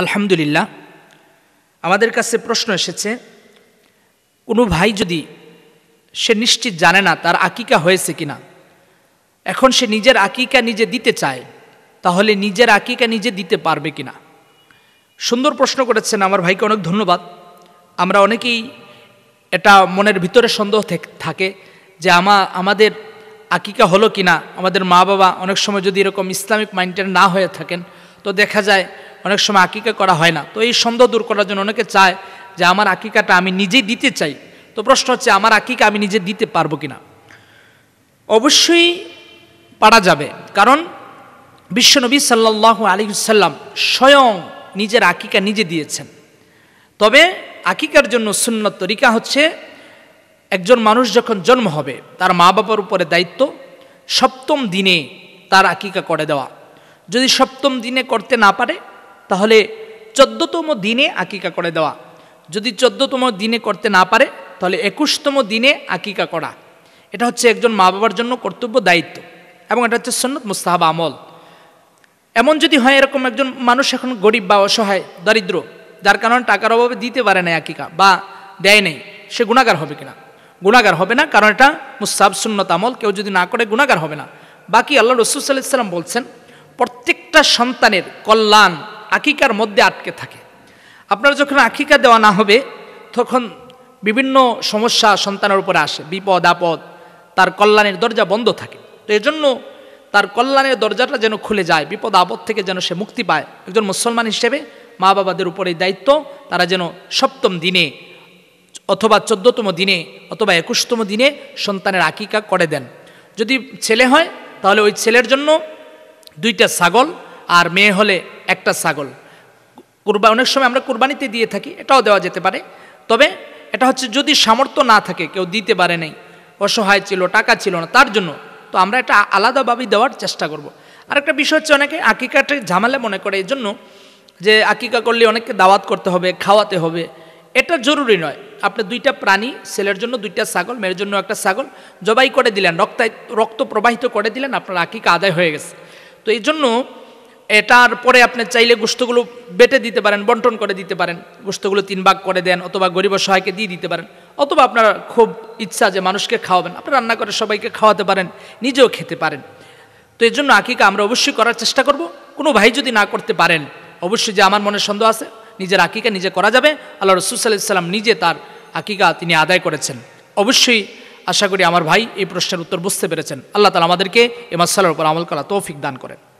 আলহামদুলিল্লাহ আমাদের কাছে প্রশ্ন এসেছে কোনো ভাই যদি সে নিশ্চিত জানে না তার আকিকা হয়েছে কিনা এখন সে নিজের আকিকা নিজে দিতে চায় তাহলে নিজের আকিকা নিজে দিতে পারবে কিনা সুন্দর প্রশ্ন করেছেন আমার ভাইকে অনেক ধন্যবাদ আমরা অনেকেই এটা মনের ভিতরে সন্দেহ থাকে যে আমা আমাদের আকিকা হলো কিনা আমাদের মা বাবা অনেক সময় যদি এরকম ইসলামিক মাইন্ডের না হয়ে থাকেন তো দেখা যায় অনেক সময় আকিকা করা হয় না তো এই সন্দেহ দূর করার জন্য অনেকে চায় যে আমার আকিকাটা আমি নিজেই দিতে চাই তো প্রশ্ন হচ্ছে আমার আকিকা আমি নিজে দিতে পারবো কি না অবশ্যই পারা যাবে কারণ বিশ্বনবী সাল্লাহ আলিসাল্লাম স্বয়ং নিজের আকিকা নিজে দিয়েছেন তবে আকিকার জন্য সুন্নত তরিকা হচ্ছে একজন মানুষ যখন জন্ম হবে তার মা বাবার উপরে দায়িত্ব সপ্তম দিনে তার আকিকা করে দেওয়া যদি সপ্তম দিনে করতে না পারে তাহলে চোদ্দতম দিনে আকিকা করে দেওয়া যদি চোদ্দতম দিনে করতে না পারে তাহলে একুশতম দিনে আকিকা করা এটা হচ্ছে একজন মা বাবার জন্য কর্তব্য দায়িত্ব এবং এটা হচ্ছে সন্নত মুস্তাহাব আমল এমন যদি হয় এরকম একজন মানুষ এখন গরিব বা অসহায় দারিদ্র যার কারণে টাকার অভাবে দিতে পারে না আকিকা বা দেয় নেই সে গুণাগার হবে কিনা গুণাগার হবে না কারণ এটা মুস্তাহাব সুন্নত আমল কেউ যদি না করে গুণাগার হবে না বাকি আল্লাহ রসুল সাল্লাহ বলছেন প্রত্যেকটা সন্তানের কল্যাণ আকিকার মধ্যে আটকে থাকে আপনার যখন আকিকা দেওয়া না হবে তখন বিভিন্ন সমস্যা সন্তানের উপরে আসে বিপদ আপদ তার কল্যাণের দরজা বন্ধ থাকে তো এজন্য তার কল্যাণের দরজাটা যেন খুলে যায় বিপদ আপদ থেকে যেন সে মুক্তি পায় একজন মুসলমান হিসেবে মা বাবাদের উপরে দায়িত্ব তারা যেন সপ্তম দিনে অথবা চোদ্দতম দিনে অথবা একুশতম দিনে সন্তানের আকিকা করে দেন যদি ছেলে হয় তাহলে ওই ছেলের জন্য দুইটা ছাগল আর মেয়ে হলে একটা ছাগল কুরবা অনেক সময় আমরা কুরবানিতে দিয়ে থাকি এটাও দেওয়া যেতে পারে তবে এটা হচ্ছে যদি সামর্থ্য না থাকে কেউ দিতে পারে নাই অসহায় ছিল টাকা ছিল না তার জন্য তো আমরা এটা আলাদাভাবেই দেওয়ার চেষ্টা করব। একটা বিষয় হচ্ছে অনেকে আকিকাটা ঝামেলা মনে করে এই জন্য যে আকিকা করলে অনেককে দাওয়াত করতে হবে খাওয়াতে হবে এটা জরুরি নয় আপনি দুইটা প্রাণী ছেলের জন্য দুইটা ছাগল মেয়ের জন্য একটা ছাগল জবাই করে দিলেন রক্ত রক্ত প্রবাহিত করে দিলেন আপনার আকিকা আদায় হয়ে গেছে তো এই জন্য এটার পরে আপনি চাইলে গোস্তগুলো বেটে দিতে পারেন বন্টন করে দিতে পারেন গোস্তগুলো তিন ভাগ করে দেন অথবা গরিব সহায়কে দিয়ে দিতে পারেন অথবা আপনার খুব ইচ্ছা যে মানুষকে খাওয়াবেন আপনি রান্না করে সবাইকে খাওয়াতে পারেন নিজেও খেতে পারেন তো এর জন্য আকিকা আমরা অবশ্যই করার চেষ্টা করব কোনো ভাই যদি না করতে পারেন অবশ্যই যে আমার মনে সন্দেহ আছে নিজের আকিকা নিজে করা যাবে আল্লাহ রসুল সাল্লাম নিজে তার আকিকা তিনি আদায় করেছেন অবশ্যই আশা করি আমার ভাই এই প্রশ্নের উত্তর বুঝতে পেরেছেন আল্লাহ তালা আমাদেরকে এ মাসাল্লার উপর আমল করা তৌফিক দান করেন